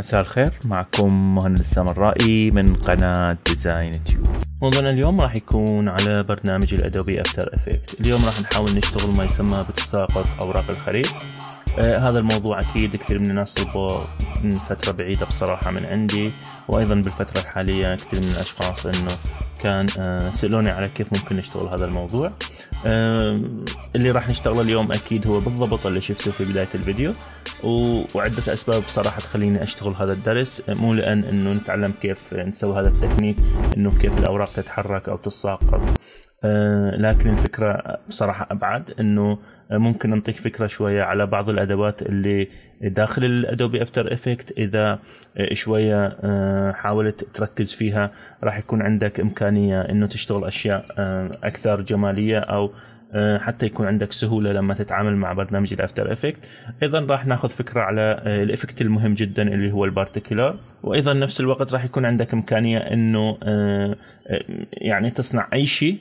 مساء الخير معكم مهند السمرائي من قناة ديزاين تيوب موضوعنا اليوم راح يكون على برنامج الادوبي افتر افكت اليوم راح نحاول نشتغل ما يسمى بتساقط اوراق الخريطة آه، هذا الموضوع اكيد كثير من الناس طلبوا من فترة بعيدة بصراحة من عندي وأيضا بالفترة الحالية كثير من الأشخاص أنه كان آه، سألوني على كيف ممكن نشتغل هذا الموضوع آه، اللي راح نشتغله اليوم أكيد هو بالضبط اللي شفته في بداية الفيديو وعدة أسباب بصراحة تخليني أشتغل هذا الدرس مو لأن أنه نتعلم كيف نسوي هذا التكنيك أنه كيف الأوراق تتحرك أو تتساقط آه، لكن الفكره بصراحه ابعد انه آه، ممكن نعطيك فكره شويه على بعض الادوات اللي داخل الادوبي افتر افكت اذا آه، شويه حاولت تركز فيها راح يكون عندك امكانيه انه تشتغل اشياء اكثر جماليه او آه، حتى يكون عندك سهوله لما تتعامل مع برنامج الافتر افكت ايضا راح ناخذ فكره على آه، الافكت المهم جدا اللي هو البارتيكولار وايضا نفس الوقت راح يكون عندك امكانيه انه آه، يعني تصنع اي شيء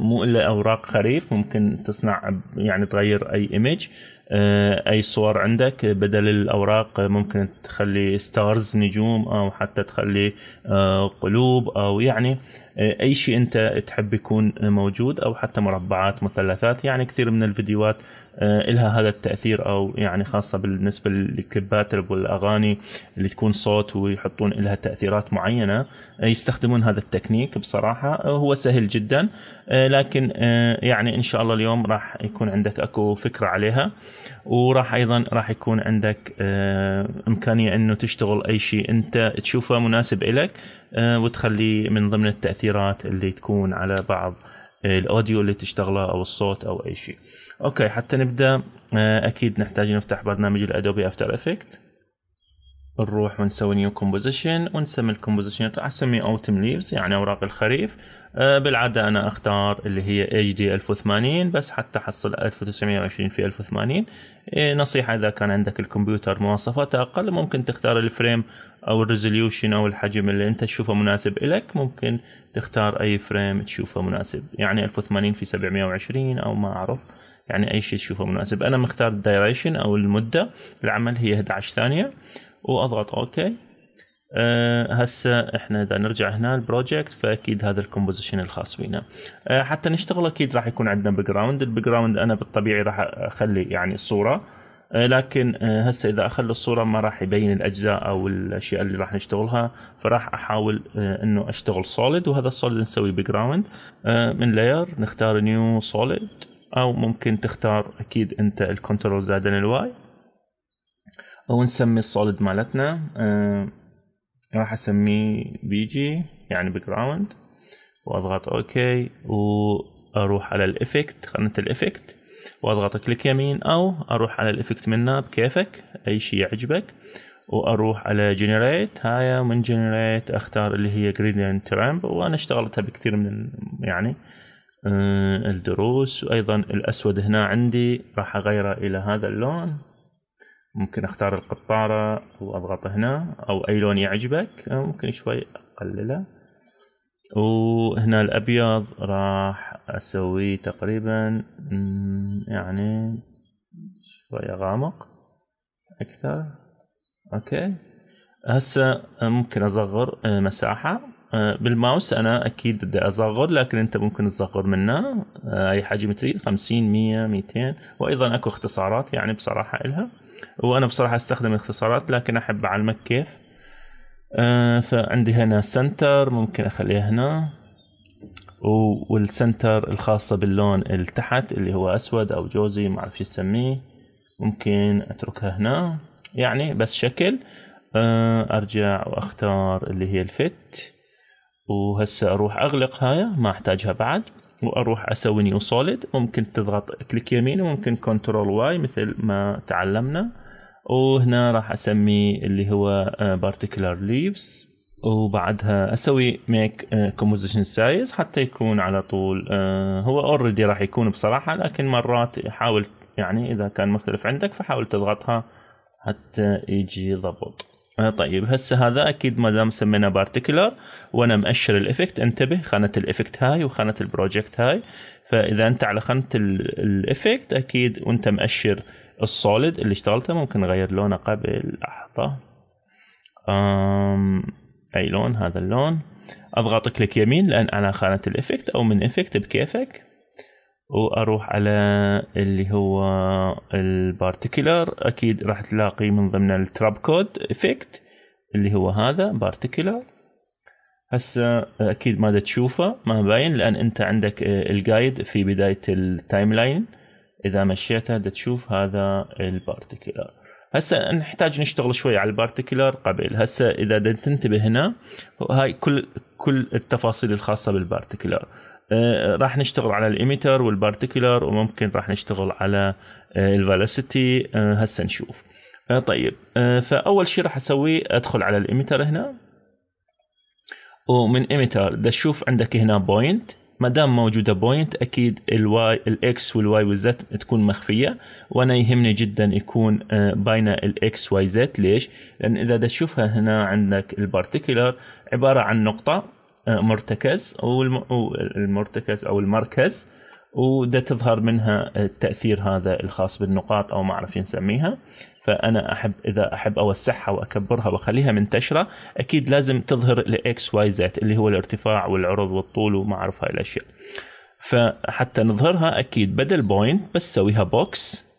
مو الا اوراق خريف ممكن تصنع يعني تغير اي ايمج آه، اي صور عندك بدل الاوراق ممكن تخلي ستارز نجوم او حتى تخلي آه، قلوب او يعني آه، اي شيء انت تحب يكون موجود او حتى مربعات مثلثات يعني كثير من الفيديوهات لها هذا التاثير او يعني خاصه بالنسبه للكليبات والاغاني اللي تكون صوت ويحطون لها تاثيرات معينه يستخدمون هذا التكنيك بصراحه هو سهل جدا آه، لكن آه، يعني ان شاء الله اليوم راح يكون عندك اكو فكره عليها وراح ايضا راح يكون عندك آه، امكانيه انه تشتغل اي شيء انت تشوفه مناسب لك وتخليه من ضمن التاثيرات اللي تكون على بعض الاوديو اللي تشتغله او الصوت او اي شيء اوكي حتى نبدا اكيد نحتاج نفتح برنامج الادوبي افتر افكت نروح ونسوي نيو كومبوزيشن ونسمي الكومبوزيشن راح اسميه اوتم ليفز يعني اوراق الخريف آه، بالعاده انا اختار اللي هي اتش دي 1080 بس حتى احصل 1920 في 1080 إيه، نصيحه اذا كان عندك الكمبيوتر مواصفاته اقل ممكن تختار الفريم او الريزوليوشن او الحجم اللي انت تشوفه مناسب لك ممكن تختار اي فريم تشوفه مناسب يعني 1080 في 720 او ما اعرف يعني اي شيء تشوفه مناسب انا مختار الدايريشن او المده العمل هي 11 ثانيه واضغط اوكي أه هسه احنا اذا نرجع هنا البروجكت فاكيد هذا الكومبوزيشن الخاص بينا أه حتى نشتغل اكيد راح يكون عندنا باك جراوند الباك جراوند انا بالطبيعي راح اخلي يعني الصوره أه لكن آه، هسه اذا اخلي الصوره ما راح يبين الاجزاء او الاشياء اللي راح نشتغلها فراح احاول آه، انه اشتغل سوليد وهذا السوليد نسوي باك آه، جراوند من لاير نختار نيو سوليد او ممكن تختار اكيد انت الكنترول زائد الواي ونسمي السوليد مالتنا آه، راح اسميه بي جي يعني باك جراوند واضغط اوكي واروح على الافكت خانه الافكت واضغط كليك يمين او اروح على الافكت منه بكيفك اي شيء يعجبك واروح على جنريت هاي من جنريت اختار اللي هي جريدينت رامب وانا اشتغلتها بكثير من يعني آه، الدروس وايضا الاسود هنا عندي راح اغيره الى هذا اللون ممكن اختار القطارة واضغط هنا او اي لون يعجبك ممكن شوي اقلله وهنا الابيض راح اسويه تقريبا يعني شوي غامق اكثر اوكي هسه ممكن اصغر آه، مساحة آه، بالماوس انا اكيد بدي ازغر لكن انت ممكن تزغر منها آه، اي حجم تريد 50 100 200 وايضا اكو اختصارات يعني بصراحه الها وانا بصراحه استخدم الاختصارات لكن احب اعلمك كيف آه، فعندي هنا سنتر ممكن اخليها هنا والسنتر الخاصة باللون التحت اللي هو اسود او جوزي ما اعرف شو اسميه ممكن اتركها هنا يعني بس شكل ارجع واختار اللي هي الفت وهسه اروح اغلق هاي ما احتاجها بعد واروح اسوي نيو سوليد ممكن تضغط كليك يمين وممكن كنترول واي مثل ما تعلمنا وهنا راح اسمي اللي هو بارتيكولار آه، ليفز وبعدها اسوي ميك كومبوزيشن سايز حتى يكون على طول آه، هو اوريدي راح يكون بصراحه لكن مرات حاول يعني اذا كان مختلف عندك فحاول تضغطها حتى يجي ضبط آه، طيب هسه هذا اكيد ما دام سميناه بارتيكولر وانا مأشر الافكت انتبه خانه الافكت هاي وخانه البروجكت هاي فاذا انت على خانه الافكت اكيد وانت مأشر السوليد اللي اشتغلته ممكن اغير لونه قبل لحظه اي لون هذا اللون اضغط كليك يمين لان انا خانه الافكت او من افكت بكيفك واروح على اللي هو البارتيكولر اكيد راح تلاقي من ضمن التراب كود افكت اللي هو هذا بارتيكولر هسه اكيد ما تشوفه ما باين لان انت عندك الجايد في بدايه التايم لاين اذا مشيته تشوف هذا البارتيكولر هسه نحتاج نشتغل شوي على البارتيكولر قبل هسه اذا تنتبه هنا هاي كل كل التفاصيل الخاصه بالبارتيكولر آه، راح نشتغل على الايميتر والبارتيكولر وممكن راح نشتغل على آه، الفالاسيتي آه، هسه نشوف طيب فاول شيء راح اسويه ادخل على الايميتر هنا ومن ايميتر بدي اشوف عندك هنا بوينت ما دام موجوده بوينت اكيد الواي الاكس والواي والزت تكون مخفيه وانا يهمني جدا يكون باينا الاكس واي زت ليش؟ لان اذا تشوفها هنا عندك البارتيكولر عباره عن نقطه آه، مرتكز والمرتكز او المركز وده تظهر منها التاثير هذا الخاص بالنقاط او ما اعرف نسميها فانا احب اذا احب اوسعها واكبرها واخليها منتشره اكيد لازم تظهر الاكس واي زد اللي هو الارتفاع والعرض والطول وما اعرف هاي الاشياء فحتى نظهرها اكيد بدل بوينت بس سويها بوكس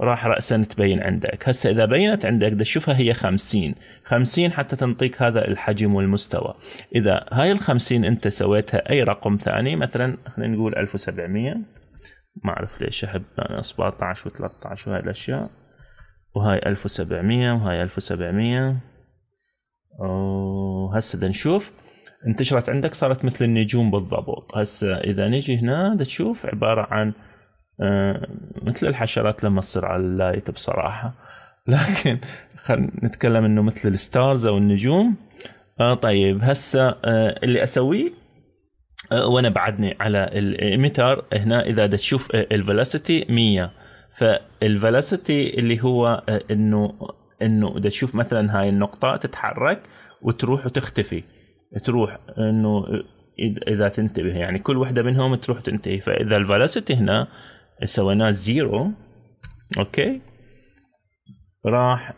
راح رأسا تبين عندك هسه إذا بينت عندك بدك تشوفها هي 50 50 حتى تنطيك هذا الحجم والمستوى إذا هاي ال 50 أنت سويتها أي رقم ثاني مثلا خلينا نقول 1700 ما أعرف ليش أحب أنا 17 و13 وهاي الأشياء وهاي 1700 وهاي 1700 وهسه نشوف انتشرت عندك صارت مثل النجوم بالضبط هسه اذا نجي هنا تشوف عباره عن أه، مثل الحشرات لما تصير على اللايت بصراحه لكن خلينا نتكلم انه مثل الستارز او النجوم آه طيب هسه آه اللي اسويه آه وانا بعدني على الاميتر هنا اذا بدك تشوف الفيلوسيتي 100 فالفيلوسيتي اللي هو آه، انه انه بدك تشوف مثلا هاي النقطه تتحرك وتروح وتختفي تروح انه اذا تنتبه يعني كل وحده منهم تروح تنتهي فاذا الفيلوسيتي هنا سويناه زيرو اوكي راح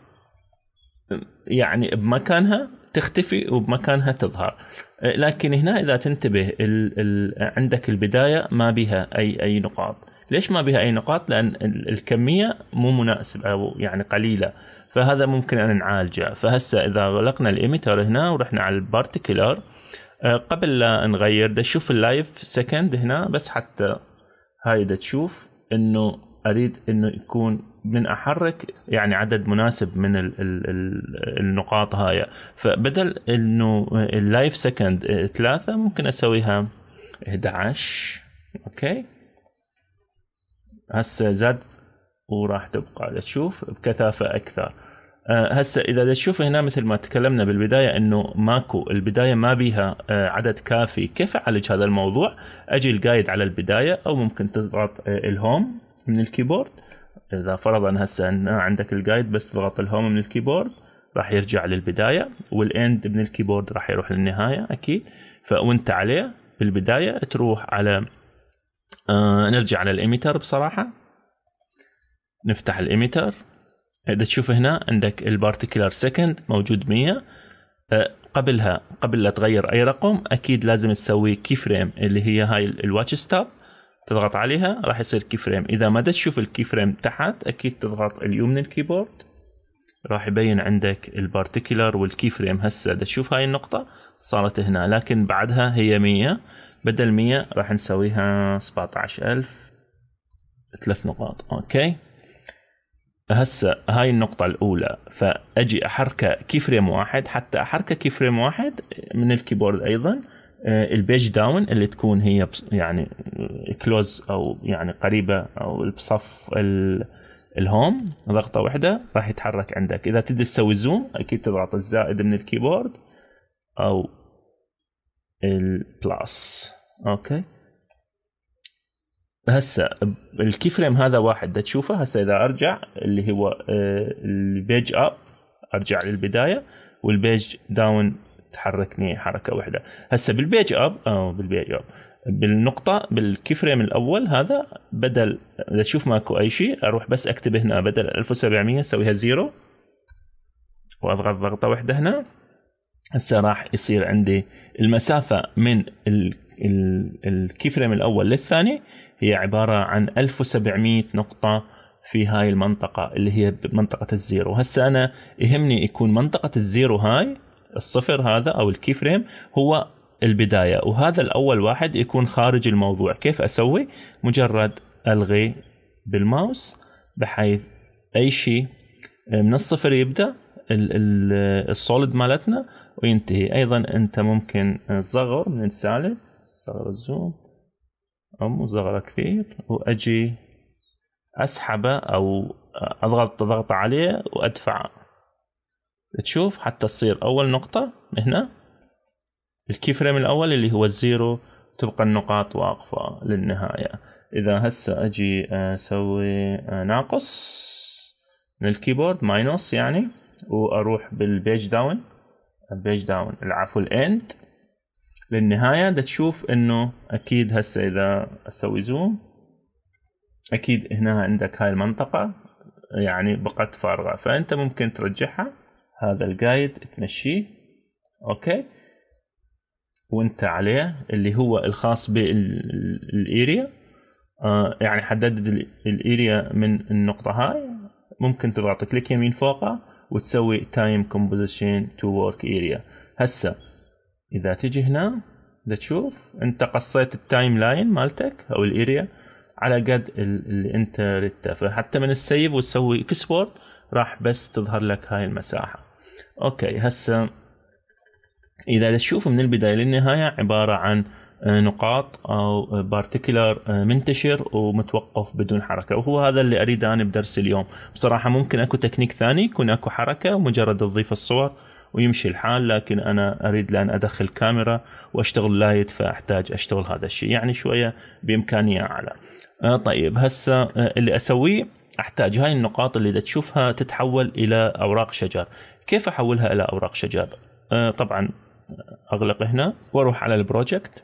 يعني بمكانها تختفي وبمكانها تظهر لكن هنا اذا تنتبه الـ الـ عندك البدايه ما بها اي اي نقاط ليش ما بها اي نقاط لان الكميه مو مناسبه او يعني قليله فهذا ممكن ان نعالجه فهسه اذا غلقنا الايميتر هنا ورحنا على البارتيكولر آه، قبل لا نغير ده شوف اللايف سكند هنا بس حتى هاي اذا تشوف انه اريد انه يكون من احرك يعني عدد مناسب من الـ الـ الـ النقاط هاي فبدل انه اللايف سكند ثلاثة ممكن اسويها 11 اوكي هسه زاد وراح تبقى تشوف بكثافة اكثر آه، هسه اذا تشوف هنا مثل ما تكلمنا بالبدايه انه ماكو البدايه ما بيها آه، عدد كافي كيف اعالج هذا الموضوع اجي القايد على البدايه او ممكن تضغط آه، الهوم من الكيبورد اذا فرضا هسه ان عندك القايد بس تضغط الهوم من الكيبورد راح يرجع للبدايه والاند من الكيبورد راح يروح للنهايه اكيد فوانت عليه بالبدايه تروح على آه نرجع على الايميتر بصراحه نفتح الايميتر اذا تشوف هنا عندك البارتيكولار سكند موجود 100 أه، قبلها قبل لا تغير اي رقم اكيد لازم تسوي كي فريم اللي هي هاي الواتش ستاب تضغط عليها راح يصير كي فريم اذا ما تشوف الكي فريم تحت اكيد تضغط من الكيبورد راح يبين عندك البارتيكولار والكي فريم هسه تشوف هاي النقطة صارت هنا لكن بعدها هي 100 بدل 100 راح نسويها 17000 ثلاث نقاط اوكي هسه هاي النقطة الأولى فأجي أحركه كي فريم واحد حتى أحركه كي فريم واحد من الكيبورد أيضا آه، البيج داون اللي تكون هي يعني كلوز آه، أو يعني قريبة أو بصف الهوم ضغطة واحدة راح يتحرك عندك إذا تدي تسوي زوم أكيد تضغط الزائد من الكيبورد أو البلاس أوكي هسه الكي فريم هذا واحد دا تشوفه هسه اذا ارجع اللي هو آه، البيج اب ارجع للبدايه والبيج داون تحركني حركه واحده هسه بالبيج اب او آه، بالبيج اب بالنقطة بالكي فريم الأول هذا بدل إذا تشوف ماكو أي شيء أروح بس أكتب هنا بدل 1700 أسويها زيرو وأضغط ضغطة واحدة هنا هسه راح يصير عندي المسافة من الكي فريم الأول للثاني هي عباره عن 1700 نقطه في هاي المنطقة اللي هي منطقة الزيرو هسه أنا يهمني يكون منطقة الزيرو هاي الصفر هذا أو الكي فريم هو البداية وهذا الأول واحد يكون خارج الموضوع كيف أسوي مجرد ألغي بالماوس بحيث أي شيء من الصفر يبدأ السوليد مالتنا وينتهي أيضا أنت ممكن تصغر آه، من السالب تصغر الزوم مصغرة كثير واجي اسحبه او اضغط ضغط عليه وادفع تشوف حتى تصير اول نقطة هنا الكي فريم الاول اللي هو الزيرو تبقى النقاط واقفة للنهاية اذا هسه اجي آه، اسوي آه، ناقص من الكيبورد ماينوس يعني واروح بالبيج داون البيج داون العفو الاند للنهايه دا تشوف انه اكيد هسه اذا اسوي زوم اكيد هنا عندك هاي المنطقه يعني بقت فارغه فانت ممكن ترجعها هذا الجايد تمشيه اوكي وانت عليه اللي هو الخاص بالاريا آه يعني حددت الاريا من النقطه هاي ممكن تضغط كليك يمين فوقها وتسوي تايم كومبوزيشن تو ورك اريا هسه اذا تجي هنا تشوف انت قصيت التايم لاين مالتك او الاريا على قد اللي انت ردته فحتى من السيف وتسوي اكسبورت راح بس تظهر لك هاي المساحه اوكي هسه اذا تشوف من البدايه للنهايه عباره عن آه، نقاط او بارتيكولر آه، آه، منتشر ومتوقف بدون حركه وهو هذا اللي اريده انا بدرس اليوم بصراحه ممكن اكو تكنيك ثاني يكون اكو حركه مجرد تضيف الصور ويمشي الحال لكن انا اريد لان ادخل كاميرا واشتغل لايت فاحتاج اشتغل هذا الشيء يعني شويه بامكانيه اعلى آه طيب هسه آه، اللي اسويه احتاج هاي النقاط اللي تشوفها تتحول الى اوراق شجر كيف احولها الى اوراق شجر آه طبعا آه، اغلق هنا واروح على البروجكت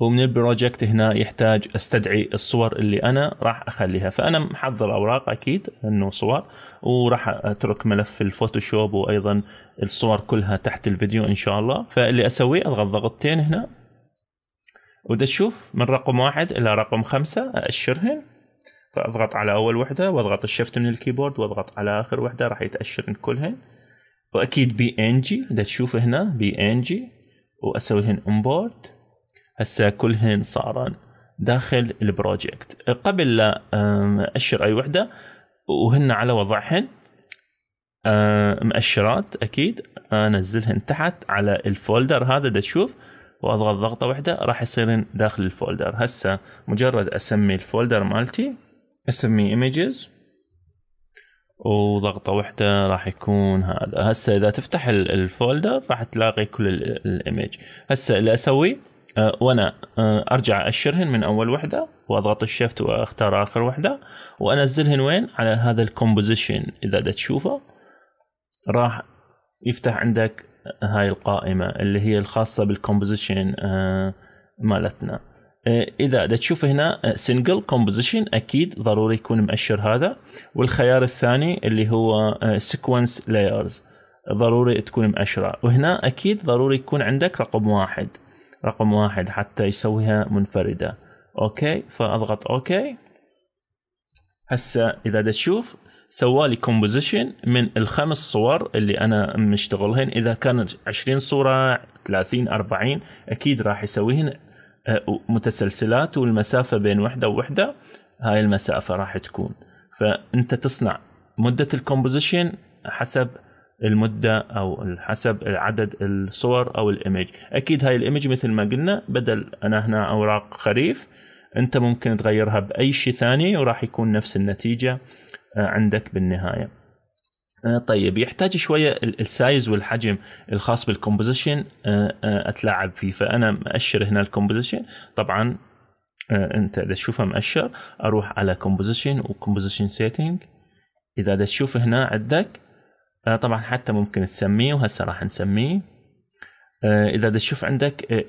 ومن البروجكت هنا يحتاج استدعي الصور اللي انا راح اخليها فانا محضر اوراق اكيد انه صور وراح اترك ملف في الفوتوشوب وايضا الصور كلها تحت الفيديو ان شاء الله فاللي اسويه اضغط ضغطتين هنا ودا تشوف من رقم واحد الى رقم خمسة ااشرهن فاضغط على اول وحده واضغط الشفت من الكيبورد واضغط على اخر وحده راح يتاشرن كلهن واكيد بي ان جي دا تشوف هنا بي ان جي واسويهن لهن هسه كلهن صارن داخل البروجكت قبل لا أشر أي وحدة وهن على وضعهن مؤشرات أكيد أنزلهن تحت على الفولدر هذا دا تشوف واضغط ضغطه واحده راح يصيرن داخل الفولدر هسه مجرد اسمي الفولدر مالتي اسميه ايميجز وضغطه واحده راح يكون هذا هسه اذا تفتح الفولدر راح تلاقي كل الايمج هسه اللي اسويه أه، وانا أه، ارجع اشرهن من اول وحده واضغط الشفت واختار اخر وحده وانزلهن وين على هذا الكومبوزيشن اذا دا تشوفه راح يفتح عندك هاي القائمه اللي هي الخاصه بالكومبوزيشن أه، مالتنا اذا دا تشوف هنا سنجل كومبوزيشن اكيد ضروري يكون مؤشر هذا والخيار الثاني اللي هو سيكونس لايرز ضروري تكون مؤشره وهنا اكيد ضروري يكون عندك رقم واحد رقم واحد حتى يسويها منفردة اوكي فاضغط اوكي هسه اذا دا تشوف سوالي كومبوزيشن من الخمس صور اللي انا مشتغلهن اذا كانت عشرين صوره ثلاثين أربعين اكيد راح يسويهن آه، متسلسلات والمسافه بين وحده ووحده هاي المسافه راح تكون فانت تصنع مده الكومبوزيشن حسب المده او حسب عدد الصور او الايمج اكيد هاي الايمج مثل ما قلنا بدل انا هنا اوراق خريف انت ممكن تغيرها باي شيء ثاني وراح يكون نفس النتيجه آه، عندك بالنهايه آه، طيب يحتاج شويه السايز والحجم الخاص بالكومبوزيشن آه، اتلاعب فيه فانا مأشر هنا الكومبوزيشن طبعا انت اذا تشوفه مأشر اروح على كومبوزيشن وكومبوزيشن سيتنج اذا تشوف هنا عندك آه، طبعا حتى ممكن تسميه وهسه راح نسميه آه، اذا تشوف عندك آه،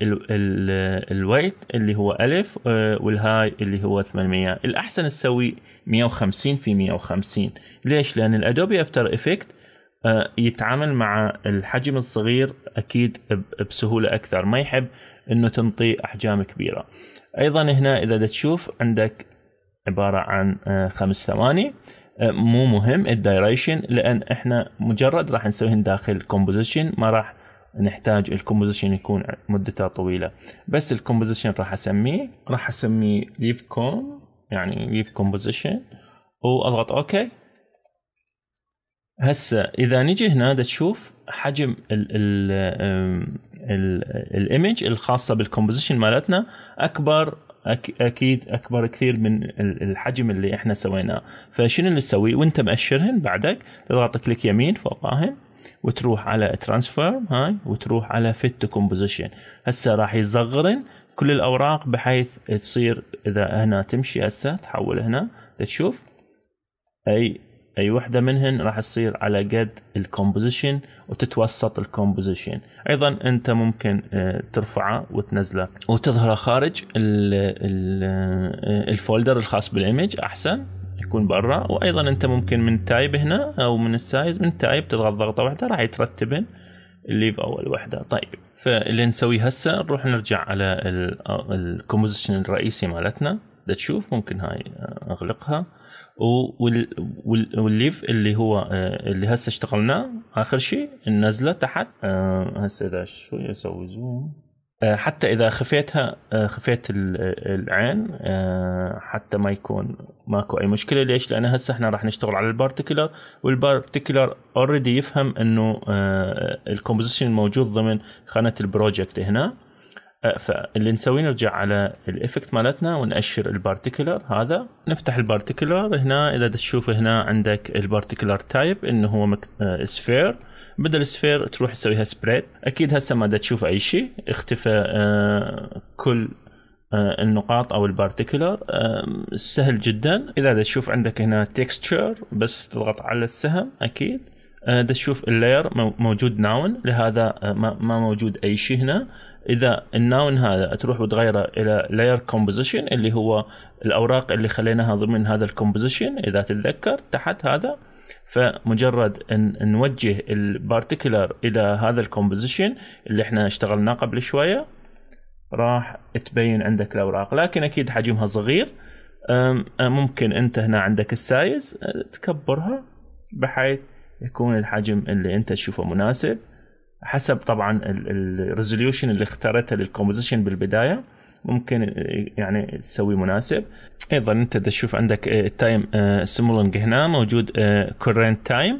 الويت اللي هو الف والهاي اللي هو 800 الاحسن تسوي 150 في 150 ليش لان الادوبي افتر افكت يتعامل مع الحجم الصغير اكيد بسهوله اكثر ما يحب انه تنطي احجام كبيره ايضا هنا اذا تشوف عندك عباره عن خمس ثواني مو مهم الدايريشن لان احنا مجرد راح نسويهن داخل كومبوزيشن ما راح نحتاج الكومبوزيشن يكون مدته طويله بس الكومبوزيشن راح اسميه راح اسميه ليف كوم يعني ليف كومبوزيشن واضغط اوكي هسه اذا نجي هنا تشوف حجم الايمج الخاصه بالكومبوزيشن مالتنا اكبر اكيد اكبر كثير من الحجم اللي احنا سويناه فشنو اللي وانت مأشرهن بعدك تضغط كليك يمين فوقاهن وتروح على ترانسفير هاي وتروح على فيت تو كومبوزيشن هسه راح يصغرن كل الاوراق بحيث تصير اذا هنا تمشي هسه تحول هنا تشوف اي اي وحده منهن راح تصير على قد الكومبوزيشن وتتوسط الكومبوزيشن ايضا انت ممكن آه، ترفعه وتنزله وتظهره خارج آه، الفولدر الخاص بالايمج احسن يكون برا وايضا انت ممكن من تايب هنا او من السايز من تايب تضغط ضغطه واحده راح يترتبن اللي باول وحده طيب فاللي نسويه هسه نروح نرجع على الكومبوزيشن آه، الرئيسي مالتنا تشوف ممكن هاي اغلقها والليف اللي هو آه، اللي هسه اشتغلناه اخر شيء نزله تحت آه، هسه اذا شوي اسوي زوم آه، حتى اذا خفيتها خفيت العين حتى ما يكون ماكو اي مشكله ليش؟ لان هسه احنا راح نشتغل على البارتيكولر والبارتيكولر اوريدي يفهم انه الكومبوزيشن الموجود ضمن خانه البروجكت هنا فاللي نسويه نرجع على الافكت مالتنا ونأشر البارتيكولر هذا نفتح البارتيكولر هنا اذا تشوف هنا عندك البارتيكولر تايب انه هو مك... سفير آه، بدل سفير تروح تسويها سبريد اكيد هسه ما تشوف اي شيء اختفى آه كل آه النقاط او البارتيكولر آه سهل جدا اذا تشوف عندك هنا تكستشر بس تضغط على السهم اكيد آه، تشوف اللاير موجود ناون لهذا آه، ما موجود اي شيء هنا اذا الناون هذا تروح وتغيره الى لاير كومبوزيشن اللي هو الاوراق اللي خليناها ضمن هذا الكومبوزيشن اذا تتذكر تحت هذا فمجرد ان نوجه البارتيكولر الى هذا الكومبوزيشن اللي احنا اشتغلناه قبل شويه راح تبين عندك الاوراق لكن اكيد حجمها صغير أه، ممكن انت هنا عندك السايز أه، تكبرها بحيث يكون الحجم اللي انت تشوفه مناسب حسب طبعا الريزوليوشن اللي اختارته للكومبوزيشن بالبدايه ممكن يعني تسوي مناسب ايضا انت تشوف عندك التايم آه، آه، سيمولنج هنا موجود كورنت آه، تايم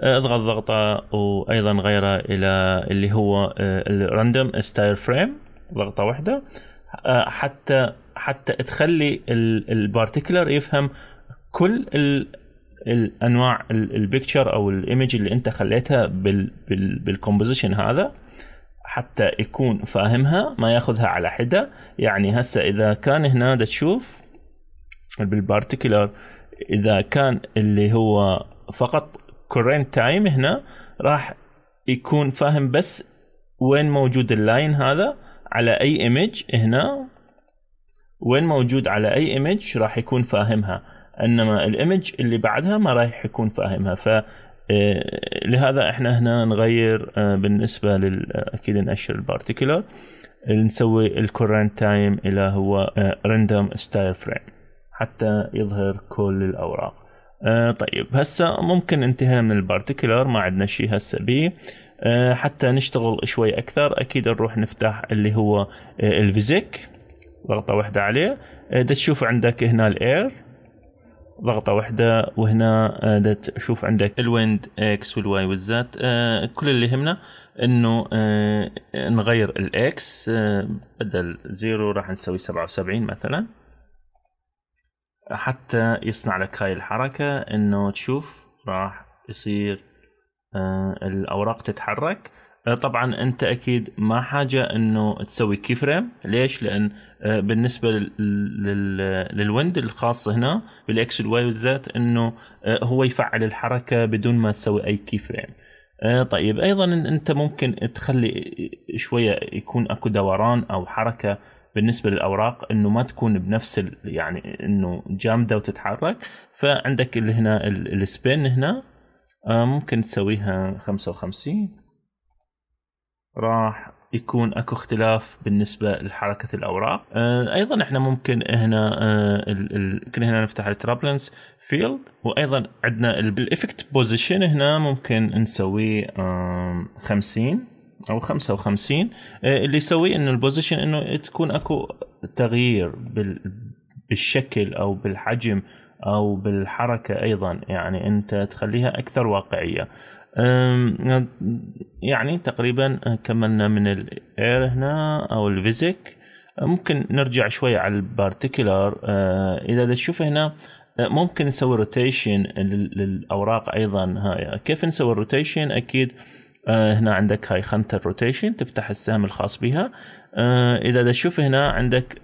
اضغط ضغطه وايضا غيره الى اللي هو الراندوم ستايل فريم ضغطه واحده حتى حتى تخلي البارتيكولر يفهم كل الانواع البيكتشر او الايمج اللي انت خليتها بالكومبوزيشن هذا حتى يكون فاهمها ما ياخذها على حده يعني هسه اذا كان هنا دا تشوف بالبارتيكولر اذا كان اللي هو فقط كورنت تايم هنا راح يكون فاهم بس وين موجود اللاين هذا على اي ايمج هنا وين موجود على اي ايمج راح يكون فاهمها انما الايمج اللي بعدها ما راح يكون فاهمها ف آه، لهذا احنا هنا نغير آه، بالنسبه لل آه، اكيد ناشر البارتيكولر نسوي الكورنت تايم الى هو راندوم ستايل فريم حتى يظهر كل الاوراق طيب هسه ممكن انتهى من البارتيكولر ما عندنا شيء هسه به حتى نشتغل شوي اكثر اكيد نروح نفتح اللي هو الفيزيك ضغطه واحده عليه تشوف عندك هنا الاير ضغطه واحده وهنا آه، تشوف عندك الويند اكس والواي والزات آه، كل اللي يهمنا انه آه، نغير الاكس بدل زيرو راح نسوي سبعة وسبعين مثلا حتى يصنع لك هاي الحركه انه تشوف راح يصير الاوراق تتحرك آه، طبعا انت اكيد ما حاجه انه تسوي كي فريم ليش لان آه، بالنسبه للويند الخاص هنا بالاكس والواي بالذات انه آه، هو يفعل الحركه بدون ما تسوي اي كي فريم طيب ايضا انت ممكن تخلي شويه يكون اكو دوران او حركه بالنسبه للاوراق انه ما تكون بنفس يعني انه جامده وتتحرك فعندك هنا السبين هنا ممكن تسويها 55 راح يكون اكو اختلاف بالنسبه لحركه الاوراق آه، ايضا احنا ممكن هنا يمكن آه، هنا نفتح الترابلنس فيلد وايضا عندنا الافكت بوزيشن هنا ممكن نسويه 50 او 55 آه، اللي يسوي انه البوزيشن انه تكون اكو تغيير بالشكل او بالحجم او بالحركه ايضا يعني انت تخليها اكثر واقعيه يعني تقريبا أه، كملنا من الاير هنا او الفيزيك أه، ممكن نرجع شوي على البارتيكولار أه، اذا تشوف هنا ممكن نسوي روتيشن للاوراق ايضا هاي كيف نسوي الروتيشن اكيد هنا عندك هاي خانة الروتيشن تفتح السهم الخاص بها إذا تشوف هنا عندك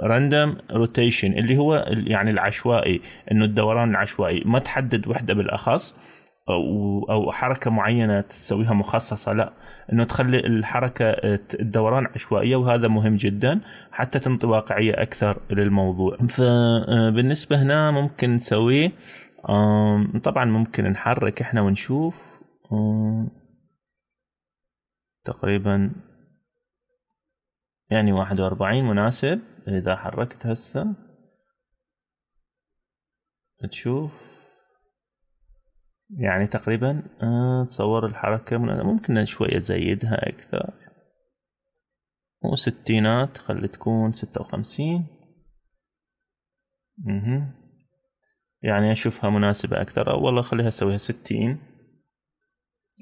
راندوم روتيشن اللي هو يعني العشوائي إنه الدوران العشوائي ما تحدد وحدة بالأخص او او حركه معينه تسويها مخصصه لا انه تخلي الحركه الدوران عشوائيه وهذا مهم جدا حتى تنطي واقعيه اكثر للموضوع فبالنسبه آه، هنا ممكن نسويه طبعا ممكن نحرك احنا ونشوف تقريبا يعني واحد واربعين مناسب اذا حركت هسه تشوف يعني تقريبا اتصور آه، الحركة من ممكن شوية ازيدها اكثر وستينات خلي تكون ستة وخمسين مه. يعني اشوفها مناسبة اكثر او والله خليها اسويها ستين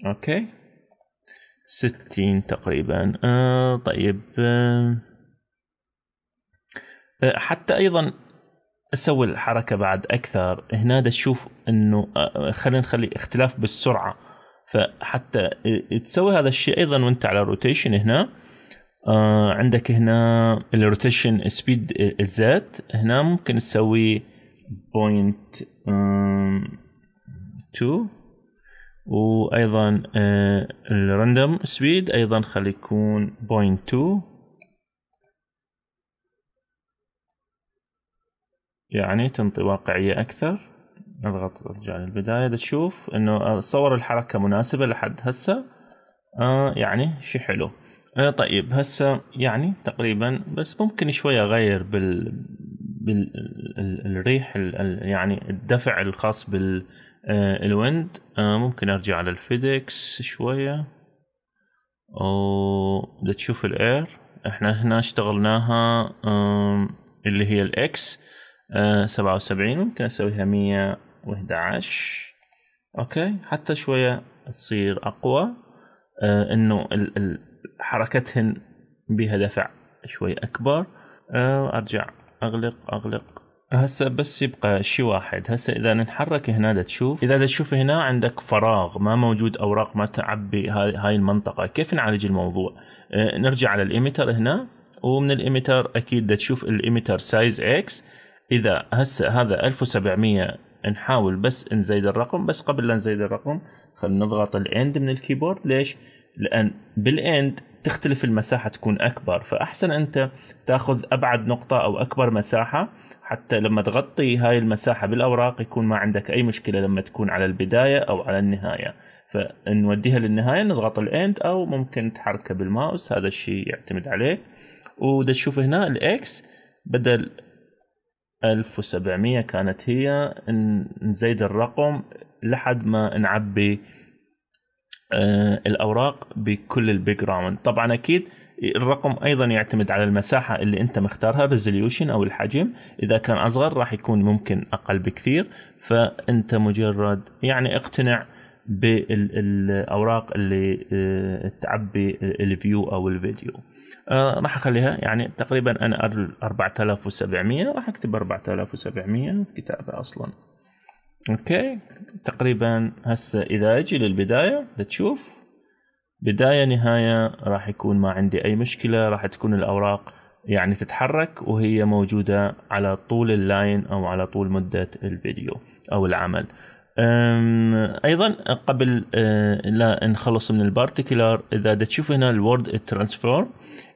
اوكي ستين تقريبا آه طيب آه, آه، حتى ايضا اسوي الحركه بعد اكثر هنا تشوف انه آه، آه، خلينا نخلي اختلاف بالسرعه فحتى آه، تسوي هذا الشيء ايضا وانت على روتيشن هنا آه عندك هنا الروتيشن سبيد الزيت هنا ممكن تسوي بوينت 2 وايضا الراندوم سبيد ايضا خلي يكون بوينت 2 يعني تنطي واقعيه اكثر اضغط ارجع للبدايه تشوف انه اتصور آه، الحركه مناسبه لحد هسه آه يعني شي حلو آه طيب هسه يعني تقريبا بس ممكن شوي اغير بال بالريح يعني الدفع الخاص بال آه، الويند آه ممكن ارجع للفيدكس شويه او تشوف الاير احنا هنا اشتغلناها اللي هي الاكس آه، سبعة وسبعين ممكن اسويها مية عشر اوكي حتى شويه تصير اقوى آه انه حركتهن بها دفع شوي اكبر آه ارجع اغلق اغلق هسه بس يبقى شيء واحد هسه اذا نتحرك هنا دا تشوف اذا دا تشوف هنا عندك فراغ ما موجود اوراق ما تعبي هاي المنطقه كيف نعالج الموضوع آه نرجع على الايميتر هنا ومن الايميتر اكيد دا تشوف الايميتر سايز اكس اذا هسه هذا 1700 نحاول بس نزيد الرقم بس قبل لا نزيد الرقم خلينا نضغط الاند من الكيبورد ليش؟ لان بالاند تختلف المساحه تكون اكبر فاحسن انت تاخذ ابعد نقطه او اكبر مساحه حتى لما تغطي هاي المساحه بالاوراق يكون ما عندك اي مشكله لما تكون على البدايه او على النهايه فنوديها للنهايه نضغط الاند او ممكن تحركه بالماوس هذا الشيء يعتمد عليه وده تشوف هنا الاكس بدل 1700 كانت هي نزيد الرقم لحد ما نعبي آه، الاوراق بكل البيج راوند طبعا اكيد الرقم ايضا يعتمد على المساحه اللي انت مختارها ريزوليوشن او الحجم اذا كان اصغر راح يكون ممكن اقل بكثير فانت مجرد يعني اقتنع بالاوراق اللي آه، تعبي الفيو او الفيديو آه، راح اخليها يعني تقريبا انا 4700 راح اكتب 4700 كتابه اصلا اوكي تقريبا هسه اذا اجي للبدايه بتشوف بدايه نهايه راح يكون ما عندي اي مشكله راح تكون الاوراق يعني تتحرك وهي موجودة على طول اللاين أو على طول مدة الفيديو أو العمل ايضا قبل آه، لا نخلص من البارتيكولار اذا تشوف هنا الورد ترانسفورم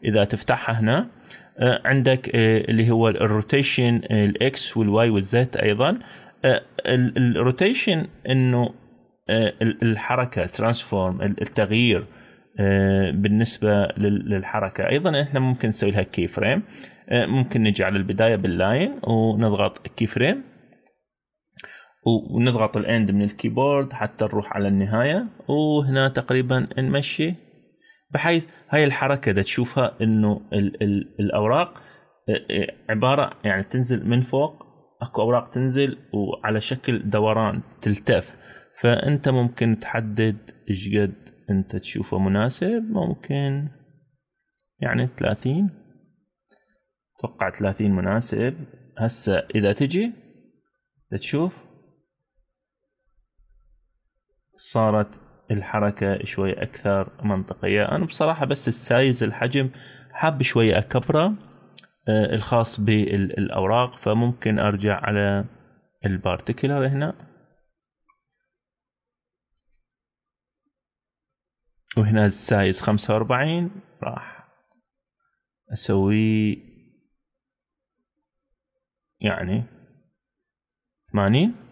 اذا تفتحها هنا آه، عندك آه، اللي هو الروتيشن الاكس والواي والزد ايضا الروتيشن انه الحركه ترانسفورم التغيير بالنسبه للحركه ايضا احنا ممكن نسوي لها كي فريم ممكن نجي على البدايه باللاين ونضغط كي فريم ونضغط الاند من الكيبورد حتى نروح على النهايه وهنا تقريبا نمشي بحيث هاي الحركه دا تشوفها انه الـ الـ الاوراق آه، آه، عباره يعني تنزل من فوق اكو اوراق تنزل وعلى شكل دوران تلتف فانت ممكن تحدد ايش قد انت تشوفه مناسب ممكن يعني 30 اتوقع 30 مناسب هسه اذا تجي تشوف صارت الحركة شوي أكثر منطقية أنا بصراحة بس السايز الحجم حاب شوي أكبره آه، الخاص بالأوراق فممكن أرجع على البارتيكولر هنا وهنا السايز خمسة وأربعين راح أسوي يعني ثمانين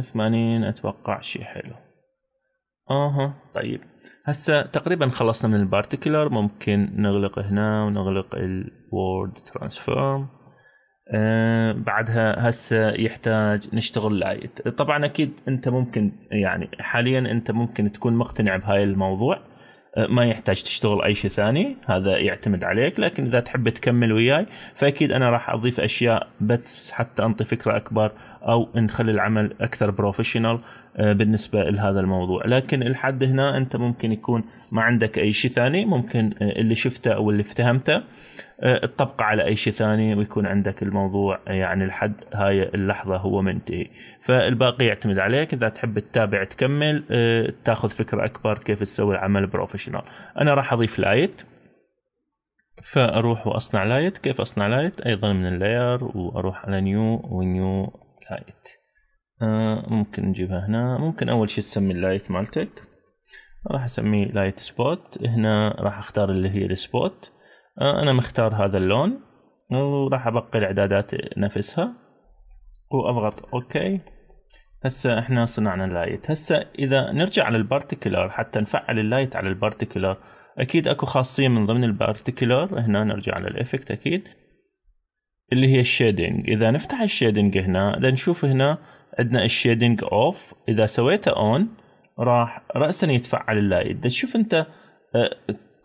ثمانين اتوقع شيء حلو اها طيب هسه تقريبا خلصنا من البارتيكولر ممكن نغلق هنا ونغلق الوورد ترانسفورم أه بعدها هسه يحتاج نشتغل لايت طبعا اكيد انت ممكن يعني حاليا انت ممكن تكون مقتنع بهاي الموضوع ما يحتاج تشتغل اي شيء ثاني هذا يعتمد عليك لكن اذا تحب تكمل وياي فاكيد انا راح اضيف اشياء بس حتى انطي فكره اكبر او نخلي العمل اكثر بروفيشنال آه، بالنسبه لهذا الموضوع لكن الحد هنا انت ممكن يكون ما عندك اي شيء ثاني ممكن آه، اللي شفته او اللي افتهمته آه، تطبقه على اي شيء ثاني ويكون عندك الموضوع يعني لحد هاي اللحظه هو منتهي فالباقي يعتمد عليك اذا تحب تتابع تكمل آه، تاخذ فكره اكبر كيف تسوي العمل بروفيشنال انا راح اضيف لايت فاروح واصنع لايت كيف اصنع لايت ايضا من اللاير واروح على نيو ونيو لايت آه ممكن نجيبها هنا ممكن اول شيء تسمي اللايت مالتك راح اسميه لايت سبوت هنا راح اختار اللي هي السبوت آه، انا مختار هذا اللون وراح ابقي الاعدادات نفسها واضغط اوكي هسه احنا صنعنا اللايت هسه اذا نرجع على البارتيكولار حتى نفعل اللايت على البارتيكولر اكيد اكو خاصيه من ضمن البارتيكولر هنا نرجع على الافكت اكيد اللي هي الشيدنج اذا نفتح الشيدنج هنا لنشوف هنا عندنا الشيدنج اوف اذا سويته اون راح راسا يتفعل اللايت تشوف انت آه،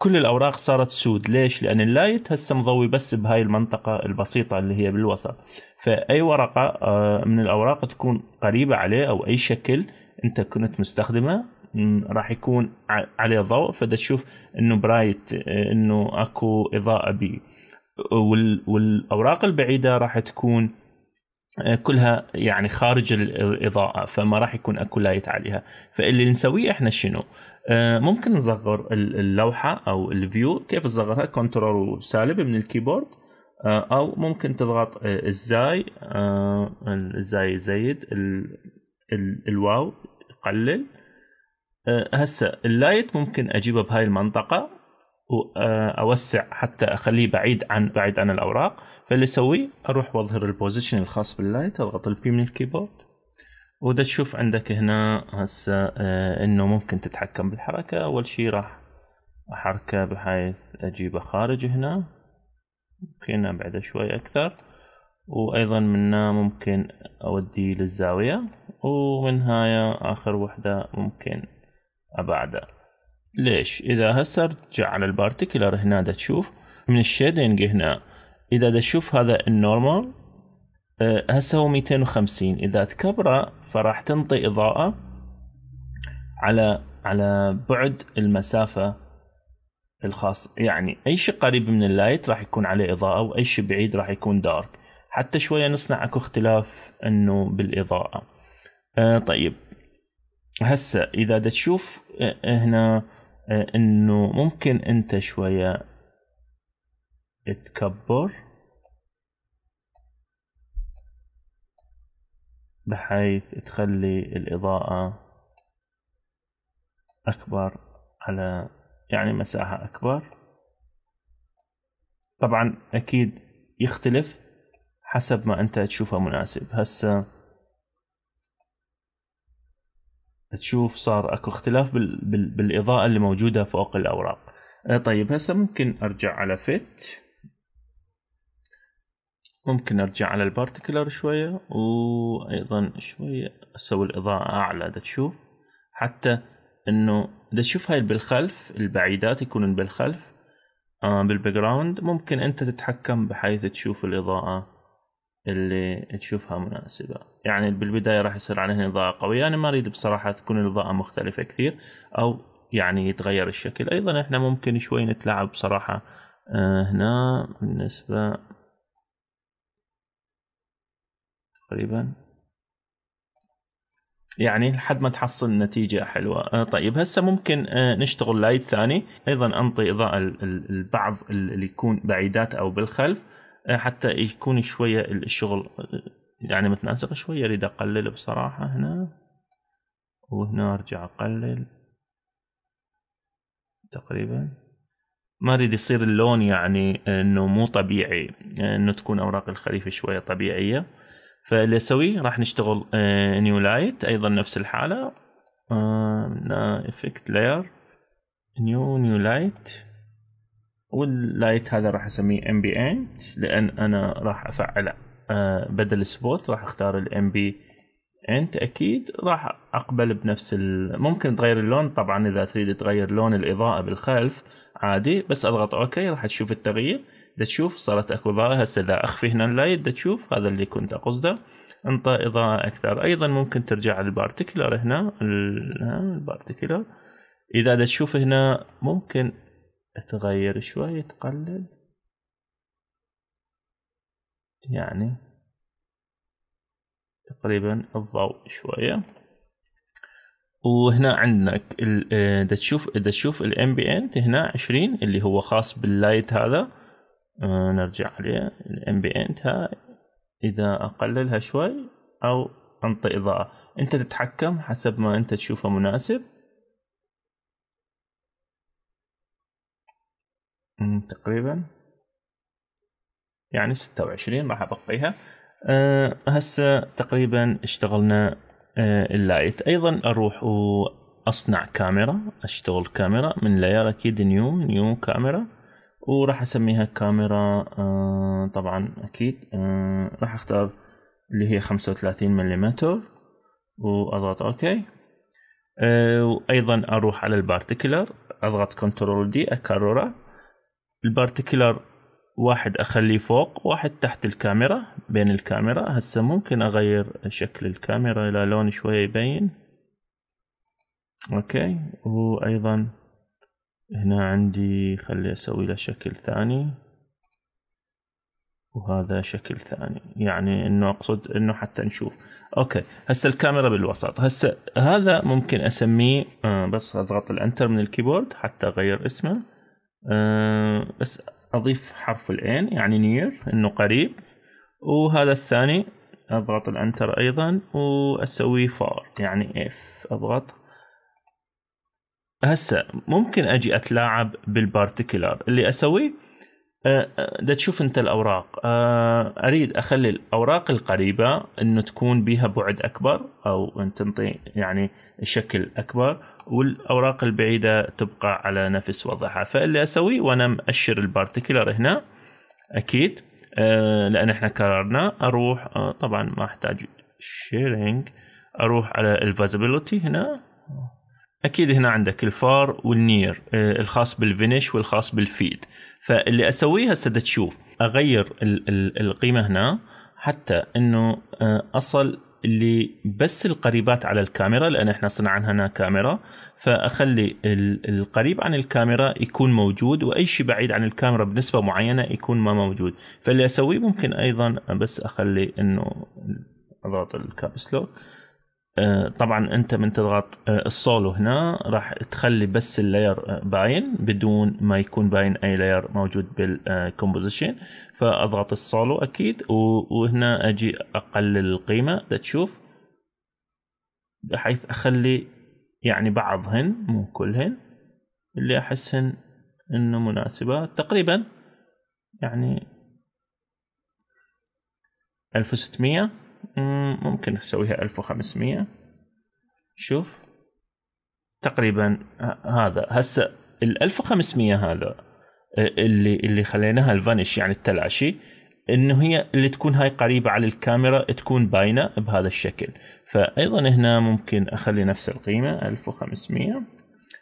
كل الاوراق صارت سود ليش لان اللايت هسه مضوي بس بهاي المنطقه البسيطه اللي هي بالوسط فاي ورقه آه، من الاوراق تكون قريبه عليه او اي شكل انت كنت مستخدمه راح يكون عليه ضوء فدا تشوف انه برايت آه، انه اكو اضاءه بي والاوراق البعيده راح تكون آه، كلها يعني خارج الاضاءه فما راح يكون اكو لايت عليها فاللي نسويه احنا شنو؟ آه، ممكن نصغر اللوحه او الفيو كيف تصغرها كنترول وسالب من الكيبورد آه، او ممكن تضغط آه، الزاي الزاي يزيد الواو يقلل هسه اللايت ممكن اجيبه بهاي المنطقه واوسع حتى اخليه بعيد عن بعيد عن الاوراق فاللي اسويه اروح واظهر البوزيشن الخاص باللايت اضغط البي من الكيبورد وده تشوف عندك هنا هسه آه، انه ممكن تتحكم بالحركه اول شيء راح احركه بحيث اجيبه خارج هنا ممكن ابعده شوي اكثر وايضا منها ممكن اوديه للزاويه ومن هاي اخر وحده ممكن ابعده ليش اذا هسه ارجع على البارتيكولر هنا دا تشوف من الشيدنج هنا اذا دا تشوف هذا النورمال أه، هسه هو 250 اذا تكبره فراح تنطي اضاءه على على بعد المسافه الخاص يعني اي شيء قريب من اللايت راح يكون عليه اضاءه واي شيء بعيد راح يكون دارك حتى شويه نصنع اكو اختلاف انه بالاضاءه آه طيب هسه اذا دا تشوف أه، هنا أه، انه ممكن انت شويه تكبر بحيث تخلي الإضاءة أكبر على يعني مساحة أكبر طبعا أكيد يختلف حسب ما أنت تشوفه مناسب هسه تشوف صار اكو اختلاف بال... بال... بالإضاءة اللي موجودة فوق الأوراق طيب هسه ممكن أرجع على فيت ممكن ارجع على البارتكلر شويه وايضا شويه اسوي الاضاءه اعلى دا تشوف حتى انه دا تشوف هاي بالخلف البعيدات يكونن بالخلف آه بالباك جراوند ممكن انت تتحكم بحيث تشوف الاضاءه اللي تشوفها مناسبه يعني بالبدايه راح يصير عليهن اضاءه قويه انا يعني ما اريد بصراحه تكون الاضاءه مختلفه كثير او يعني يتغير الشكل ايضا احنا ممكن شوي نتلاعب بصراحه آه هنا بالنسبه تقريبا يعني لحد ما تحصل نتيجة حلوة آه، طيب هسه ممكن آه، نشتغل لايت ثاني أيضا أنطي إضاءة البعض اللي يكون بعيدات أو بالخلف آه، حتى يكون شوية الشغل يعني متناسق شوية أريد أقلل بصراحة هنا وهنا أرجع أقلل تقريبا ما أريد يصير اللون يعني أنه مو طبيعي أنه تكون أوراق الخريف شوية طبيعية فاللي اسويه راح نشتغل نيو آه، لايت ايضا نفس الحاله افكت لاير نيو نيو لايت واللايت هذا راح اسميه ام بي انت لان انا راح افعل آه، بدل سبوت راح اختار الام بي انت اكيد راح اقبل بنفس ممكن تغير اللون طبعا اذا تريد تغير لون الاضاءه بالخلف عادي بس اضغط اوكي راح تشوف التغيير اذا تشوف صارت اكو اضاءة هسه اذا اخفي هنا اللايت تشوف هذا اللي كنت اقصده انطى اضاءة اكثر ايضا ممكن ترجع على هنا البارتيكلر اذا تشوف هنا ممكن تغير شوي تقلل يعني تقريبا الضوء شوية وهنا عندك آه، اذا تشوف اذا تشوف الام بي انت هنا 20 اللي هو خاص باللايت هذا آه نرجع عليه الام بي انت اذا اقللها شوي او انطي اضاءه انت تتحكم حسب ما انت تشوفه مناسب تقريبا يعني 26 راح ابقيها أه هسه تقريبا اشتغلنا آه، اللايت ايضا اروح واصنع كاميرا اشتغل كاميرا من لاير اكيد نيو نيو كاميرا وراح اسميها كاميرا آه، طبعا اكيد آه، راح اختار اللي هي 35 ملم واضغط اوكي وايضا اروح على البارتيكولر اضغط كنترول دي اكرره البارتيكولر واحد اخليه فوق واحد تحت الكاميرا بين الكاميرا هسه ممكن اغير شكل الكاميرا الى لون شوية يبين اوكي وايضا هنا عندي خلي اسوي له شكل ثاني وهذا شكل ثاني يعني انه اقصد انه حتى نشوف اوكي هسه الكاميرا بالوسط هسه هذا ممكن اسميه آه، بس اضغط الانتر من الكيبورد حتى اغير اسمه آه، بس أضيف حرف الإن يعني نير إنه قريب وهذا الثاني أضغط الأنتر أيضا وأسوي فار يعني إف أضغط هسه ممكن أجي أتلاعب بالبارتيكولار اللي أسويه ده أه، أه، تشوف انت الاوراق أه، اريد اخلي الاوراق القريبه انه تكون بها بعد اكبر او ان تنطي يعني شكل اكبر والاوراق البعيده تبقى على نفس وضعها فاللي اسويه وانا مأشر البارتيكولر هنا اكيد لان احنا كررنا اروح طبعا ما احتاج شيرنج اروح على الفازابيلتي هنا اكيد هنا عندك الفار والنير الخاص بالفينش والخاص بالفيد فاللي اسويه هسه تشوف اغير القيمه هنا حتى انه آه، اصل اللي بس القريبات على الكاميرا لان احنا صنعنا هنا كاميرا فاخلي القريب عن الكاميرا يكون موجود واي شيء بعيد عن الكاميرا بنسبه معينه يكون ما موجود فاللي اسويه ممكن ايضا بس اخلي انه اضغط لوك آه، طبعا انت من تضغط آه، السولو هنا راح تخلي بس اللاير آه، باين بدون ما يكون باين اي لاير موجود بالكومبوزيشن فاضغط السولو اكيد وهنا اجي اقلل القيمه تشوف بحيث اخلي يعني بعضهن مو كلهن اللي احسهن انه مناسبه تقريبا يعني 1600 ممكن اسويها 1500 شوف تقريبا هذا هسه ال 1500 هذا آه، اللي اللي خليناها الفانش يعني التلاشي انه هي اللي تكون هاي قريبه على الكاميرا تكون باينه بهذا الشكل فايضا هنا ممكن اخلي نفس القيمه 1500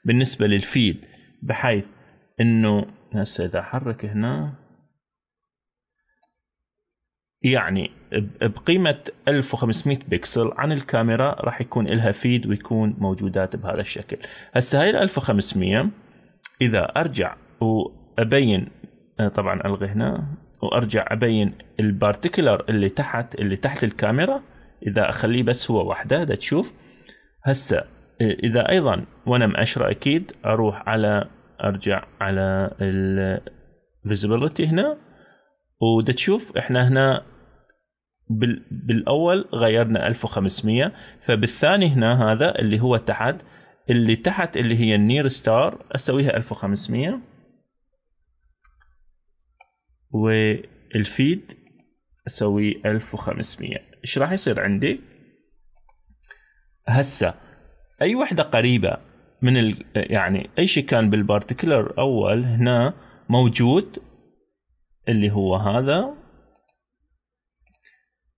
بالنسبه للفيد بحيث انه هسه اذا احرك هنا يعني بقيمة 1500 بكسل عن الكاميرا راح يكون لها فيد ويكون موجودات بهذا الشكل هسه هاي ال 1500 إذا أرجع وأبين آه، طبعا ألغي هنا وأرجع أبين البارتيكولر اللي تحت اللي تحت الكاميرا إذا أخليه بس هو وحده دا تشوف هسه آه، إذا أيضا وأنا مأشرة أكيد أروح على أرجع على الفيزيبلتي هنا وده تشوف احنا هنا بالاول غيرنا 1500 فبالثاني هنا هذا اللي هو تحت اللي تحت اللي هي النير ستار اسويها 1500 والفيد اسوي 1500 ايش راح يصير عندي هسه اي وحده قريبه من يعني اي شيء كان بالبارتيكولر اول هنا موجود اللي هو هذا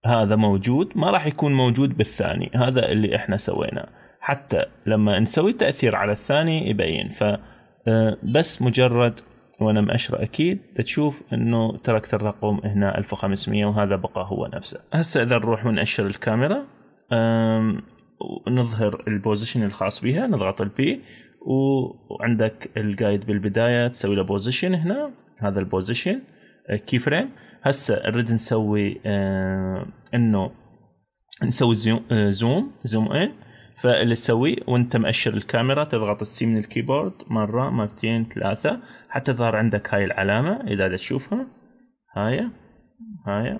هذا موجود ما راح يكون موجود بالثاني هذا اللي احنا سويناه حتى لما نسوي تاثير على الثاني يبين ف آه، بس مجرد وانا مأشر اكيد تشوف انه تركت الرقم هنا 1500 وهذا بقى هو نفسه هسه اذا نروح ونأشر الكاميرا نظهر البوزيشن الخاص بها نضغط البي وعندك الجايد بالبدايه تسوي له بوزيشن هنا هذا البوزيشن كي فريم هسه نريد نسوي آه، انه نسوي زوم آه، زوم زوم ان فاللي تسويه وانت مأشر الكاميرا تضغط السي من الكيبورد مرة مرتين ثلاثة حتى تظهر عندك هاي العلامة إذا تشوفها هاي هاي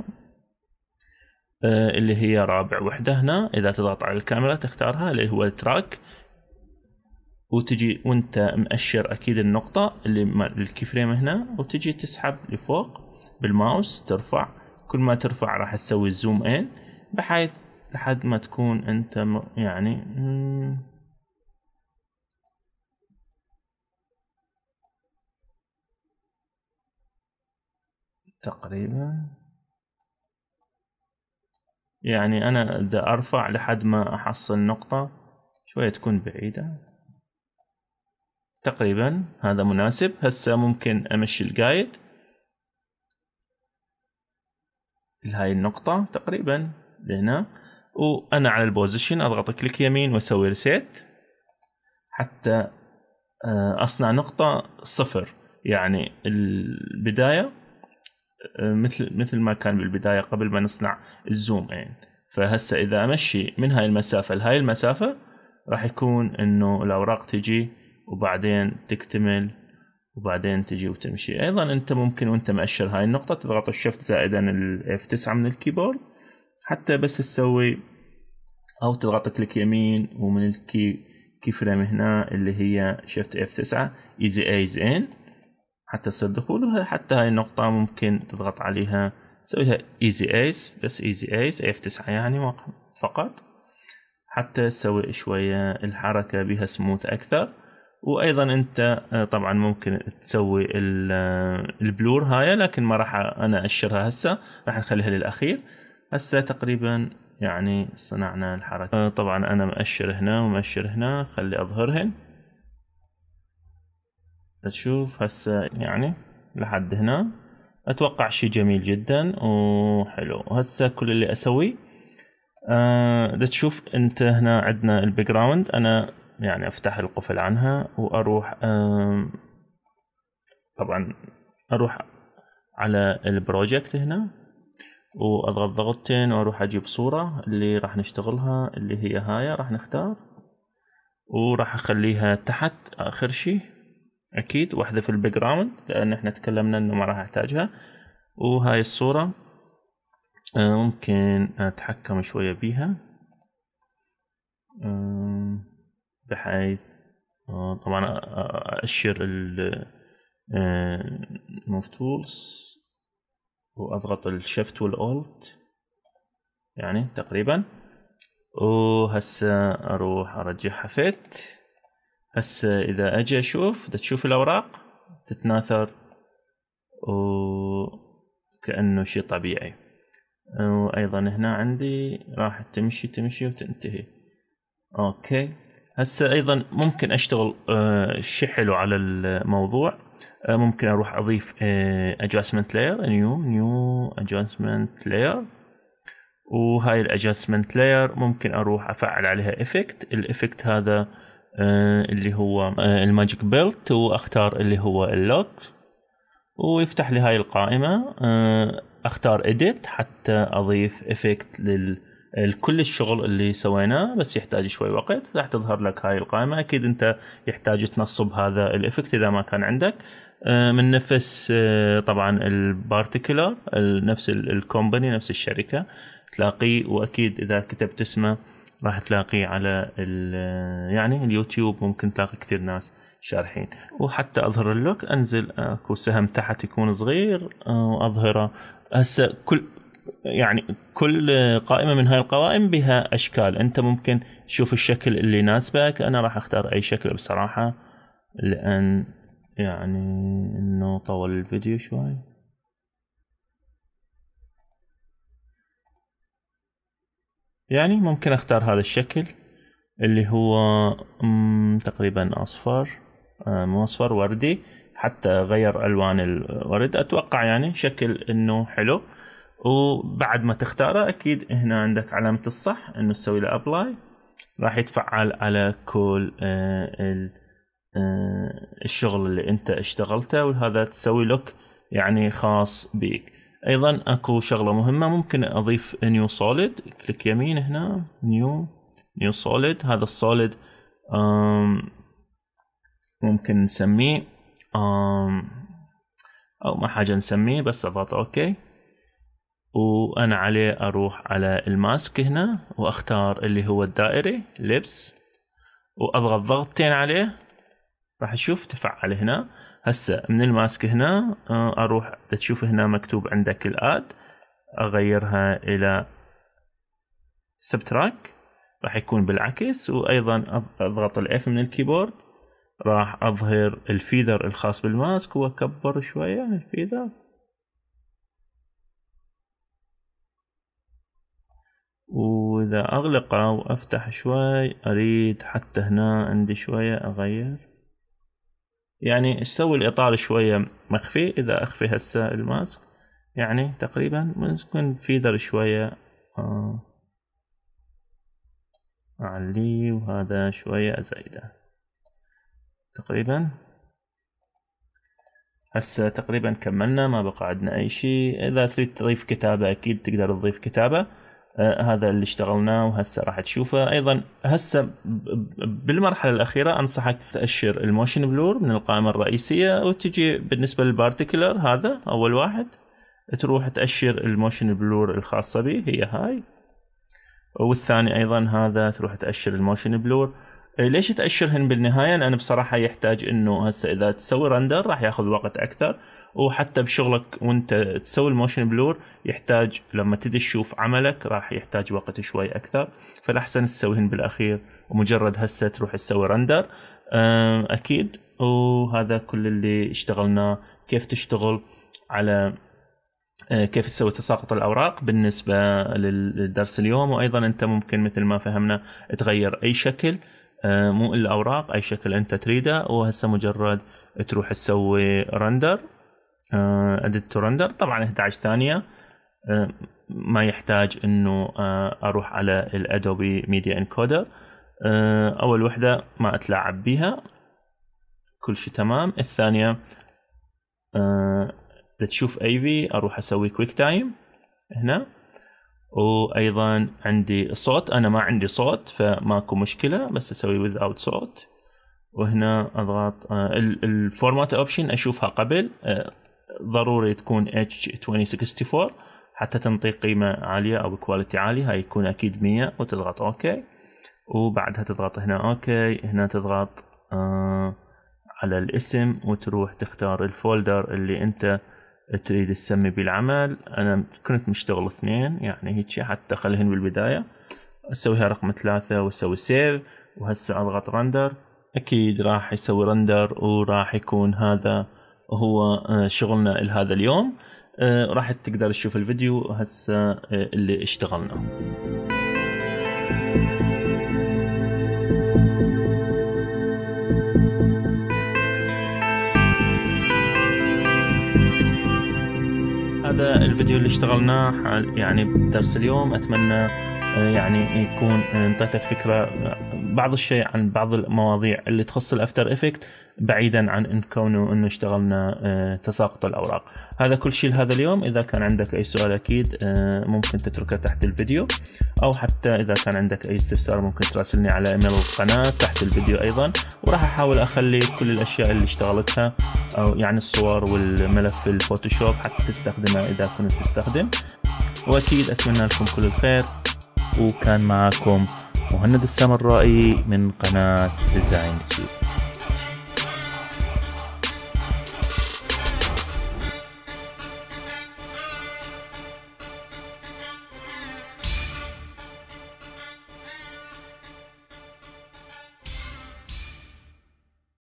آه، اللي هي رابع وحدة هنا إذا تضغط على الكاميرا تختارها اللي هو التراك وتجي وانت مأشر اكيد النقطة اللي الكي فريم هنا وتجي تسحب لفوق بالماوس ترفع كل ما ترفع راح تسوي الزوم ان بحيث لحد ما تكون انت يعني تقريبا يعني انا بدي ارفع لحد ما احصل نقطة شوية تكون بعيدة تقريبا هذا مناسب هسه ممكن امشي القايد لهاي النقطة تقريبا لهنا وانا على البوزيشن اضغط كليك يمين واسوي ريسيت حتى آه، اصنع نقطة صفر يعني البداية آه، مثل مثل ما كان بالبداية قبل ما نصنع الزوم يعني فهسه اذا امشي من هاي المسافة لهاي المسافة راح يكون انه الاوراق تجي وبعدين تكتمل وبعدين تجي وتمشي ايضا انت ممكن وانت مأشر هاي النقطة تضغط الشفت زائدا f 9 من الكيبورد حتى بس تسوي او تضغط كليك يمين ومن الكي كي فريم هنا اللي هي شفت اف 9 ايزي ايز ان حتى تصير دخول حتى هاي النقطة ممكن تضغط عليها تسويها ايزي ايز بس ايزي ايز اف 9 يعني فقط حتى تسوي شوية الحركة بها سموث اكثر وايضا انت آه، طبعا ممكن تسوي آه، البلور هاي لكن ما راح انا اشرها هسه راح نخليها للاخير هسه تقريبا يعني صنعنا الحركه آه، طبعا انا مأشر هنا ومأشر هنا خلي اظهرهن تشوف هسه يعني لحد هنا اتوقع شيء جميل جدا وحلو هسه كل اللي اسويه أه تشوف انت هنا عندنا الباك جراوند انا يعني افتح القفل عنها واروح طبعا اروح على البروجكت هنا واضغط ضغطتين واروح اجيب صورة اللي راح نشتغلها اللي هي هاي راح نختار وراح اخليها تحت اخر شي اكيد واحذف البيك جراوند لان احنا تكلمنا انه ما راح احتاجها وهاي الصورة ممكن اتحكم شوية بيها بحيث آه، طبعا أأشر الموف تولز وأضغط الشفت والأولت يعني تقريبا وهسه أروح أرجعها فيت هسه إذا أجي أشوف تشوف الأوراق تتناثر وكأنه شيء طبيعي وأيضا هنا عندي راح تمشي تمشي وتنتهي أوكي هسه ايضا ممكن اشتغل آه، شيء حلو على الموضوع آه، ممكن اروح اضيف ادجستمنت لاير نيو نيو ادجستمنت لاير وهاي الادجستمنت لاير ممكن اروح افعل عليها افكت الافكت هذا آه، اللي هو الماجيك بيلت واختار اللي هو اللوك ويفتح لي هاي القائمه اختار اديت حتى اضيف افكت لل كل الشغل اللي سويناه بس يحتاج شوي وقت راح تظهر لك هاي القائمه اكيد انت يحتاج تنصب هذا الافكت اذا ما كان عندك آه، من نفس آه، طبعا البارتيكولر نفس الكومباني نفس الشركه تلاقيه واكيد اذا كتبت اسمه راح تلاقيه على آه، يعني اليوتيوب ممكن تلاقي كثير ناس شارحين وحتى اظهر اللوك انزل اكو سهم تحت يكون صغير واظهره هسه كل يعني كل قائمه من هاي القوائم بها اشكال انت ممكن تشوف الشكل اللي يناسبك انا راح اختار اي شكل بصراحه لان يعني انه طول الفيديو شوي يعني ممكن اختار هذا الشكل اللي هو تقريبا اصفر آه، مو اصفر وردي حتى غير الوان الورد اتوقع يعني شكل انه حلو وبعد ما تختاره اكيد هنا عندك علامه الصح انه تسوي له ابلاي راح يتفعل على كل آه، آه، الشغل اللي انت اشتغلته وهذا تسوي لك يعني خاص بيك ايضا اكو شغله مهمه ممكن اضيف نيو سوليد كليك يمين هنا نيو نيو سوليد هذا السوليد ممكن نسميه او ما حاجه نسميه بس اضغط اوكي وانا عليه اروح على الماسك هنا واختار اللي هو الدائري لبس واضغط ضغطتين عليه راح اشوف تفعل هنا هسه من الماسك هنا آه، اروح تشوف هنا مكتوب عندك الاد اغيرها الى سبتراك راح يكون بالعكس وايضا اضغط الاف من الكيبورد راح اظهر الفيذر الخاص بالماسك واكبر شوية الفيذر واذا اغلقه وافتح شوي اريد حتى هنا عندي شوية اغير يعني اسوي الاطار شوية مخفي اذا اخفي هسه الماسك يعني تقريبا ممكن فيدر شوية آه، اعليه وهذا شوية ازايده تقريبا هسه تقريبا كملنا ما بقى عندنا اي شيء اذا تريد تضيف كتابة اكيد تقدر تضيف كتابة آه، هذا اللي اشتغلناه وهسه راح تشوفه ايضا هسه بالمرحله الاخيره انصحك تاشر الموشن بلور من القائمه الرئيسيه وتجي بالنسبه للبارتكلر هذا اول واحد تروح تاشر الموشن بلور الخاصه به هي هاي والثاني ايضا هذا تروح تاشر الموشن بلور إيه، ليش تاشرهن بالنهايه؟ لان بصراحه يحتاج انه هسه اذا تسوي رندر راح ياخذ وقت اكثر وحتى بشغلك وانت تسوي الموشن بلور يحتاج لما تدش تشوف عملك راح يحتاج وقت شوي اكثر فالاحسن تسويهن بالاخير ومجرد هسه تروح تسوي رندر اكيد وهذا كل اللي اشتغلناه كيف تشتغل على أه، كيف تسوي تساقط الاوراق بالنسبه للدرس اليوم وايضا انت ممكن مثل ما فهمنا تغير اي شكل آه، مو الا اوراق اي شكل انت تريده وهسه مجرد تروح تسوي رندر اديت تو رندر طبعا 11 ثانيه آه، ما يحتاج انه آه، اروح على الادوبي ميديا انكودر اول وحده ما اتلاعب بيها كل شيء تمام الثانيه تشوف اي في اروح اسوي كويك تايم هنا وايضا عندي الصوت انا ما عندي صوت فماكو مشكله بس اسوي without اوت صوت وهنا اضغط آه، الفورمات اوبشن اشوفها قبل آه، ضروري تكون اتش 2064 حتى تنطي قيمه عاليه او كواليتي عاليه هاي يكون اكيد 100 وتضغط اوكي وبعدها تضغط هنا اوكي هنا تضغط آه، على الاسم وتروح تختار الفولدر اللي انت تريد تسمي بالعمل انا كنت مشتغل اثنين يعني هيك حتى خليهن بالبدايه اسويها رقم ثلاثة واسوي سيف وهسه اضغط رندر اكيد راح يسوي رندر وراح يكون هذا هو آه، شغلنا لهذا اليوم آه، راح تقدر تشوف الفيديو هسه آه، اللي اشتغلنا الفيديو اللي اشتغلناه يعني بدرس اليوم اتمنى آه، يعني يكون آه، انطيتك فكره آه، بعض الشيء عن بعض المواضيع اللي تخص الافتر افكت بعيدا عن ان كونه انه اشتغلنا آه، تساقط الاوراق هذا كل شيء لهذا اليوم اذا كان عندك اي سؤال اكيد آه، ممكن تتركه تحت الفيديو او حتى اذا كان عندك اي استفسار ممكن تراسلني على ايميل القناه تحت الفيديو ايضا وراح احاول اخلي كل الاشياء اللي اشتغلتها او يعني الصور والملف في الفوتوشوب حتى تستخدمه اذا كنت تستخدم واكيد اتمنى لكم كل الخير وكان معاكم مهند السامرائي من قناة ديزاين تشيب